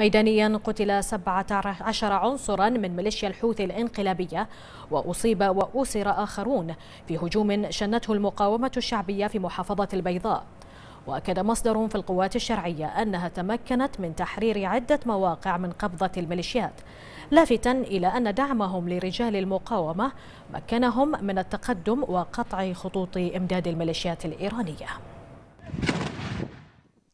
ميدانيا قتل 17 عنصرا من ميليشيا الحوثي الانقلابية وأصيب وأسر آخرون في هجوم شنته المقاومة الشعبية في محافظة البيضاء وأكد مصدر في القوات الشرعية أنها تمكنت من تحرير عدة مواقع من قبضة الميليشيات لافتا إلى أن دعمهم لرجال المقاومة مكنهم من التقدم وقطع خطوط إمداد الميليشيات الإيرانية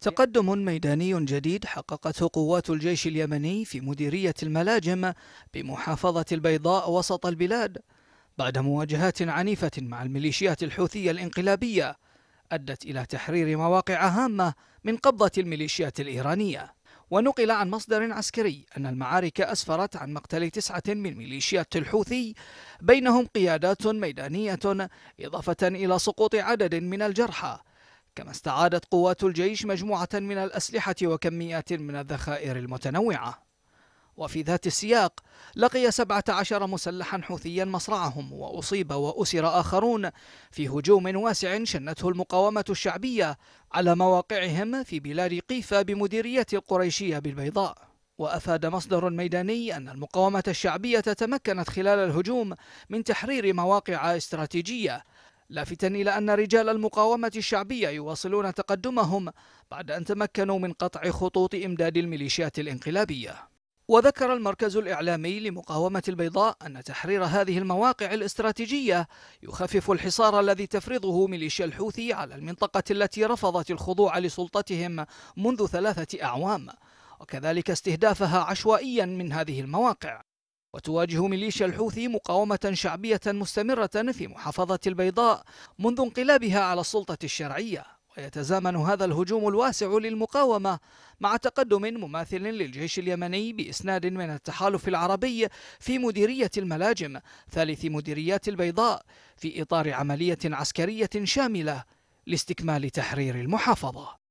تقدم ميداني جديد حققته قوات الجيش اليمني في مديرية الملاجم بمحافظة البيضاء وسط البلاد بعد مواجهات عنيفة مع الميليشيات الحوثية الانقلابية أدت إلى تحرير مواقع هامة من قبضة الميليشيات الإيرانية ونقل عن مصدر عسكري أن المعارك أسفرت عن مقتل تسعة من ميليشيات الحوثي بينهم قيادات ميدانية إضافة إلى سقوط عدد من الجرحى كما استعادت قوات الجيش مجموعة من الأسلحة وكميات من الذخائر المتنوعة وفي ذات السياق لقي 17 مسلحا حوثيا مصرعهم وأصيب وأسر آخرون في هجوم واسع شنته المقاومة الشعبية على مواقعهم في بلاد قيفة بمديرية القريشية بالبيضاء وأفاد مصدر ميداني أن المقاومة الشعبية تمكنت خلال الهجوم من تحرير مواقع استراتيجية لافتا إلى أن رجال المقاومة الشعبية يواصلون تقدمهم بعد أن تمكنوا من قطع خطوط إمداد الميليشيات الانقلابية وذكر المركز الإعلامي لمقاومة البيضاء أن تحرير هذه المواقع الاستراتيجية يخفف الحصار الذي تفرضه ميليشيا الحوثي على المنطقة التي رفضت الخضوع لسلطتهم منذ ثلاثة أعوام وكذلك استهدافها عشوائيا من هذه المواقع وتواجه ميليشيا الحوثي مقاومة شعبية مستمرة في محافظة البيضاء منذ انقلابها على السلطة الشرعية ويتزامن هذا الهجوم الواسع للمقاومة مع تقدم مماثل للجيش اليمني بإسناد من التحالف العربي في مديرية الملاجم ثالث مديريات البيضاء في إطار عملية عسكرية شاملة لاستكمال تحرير المحافظة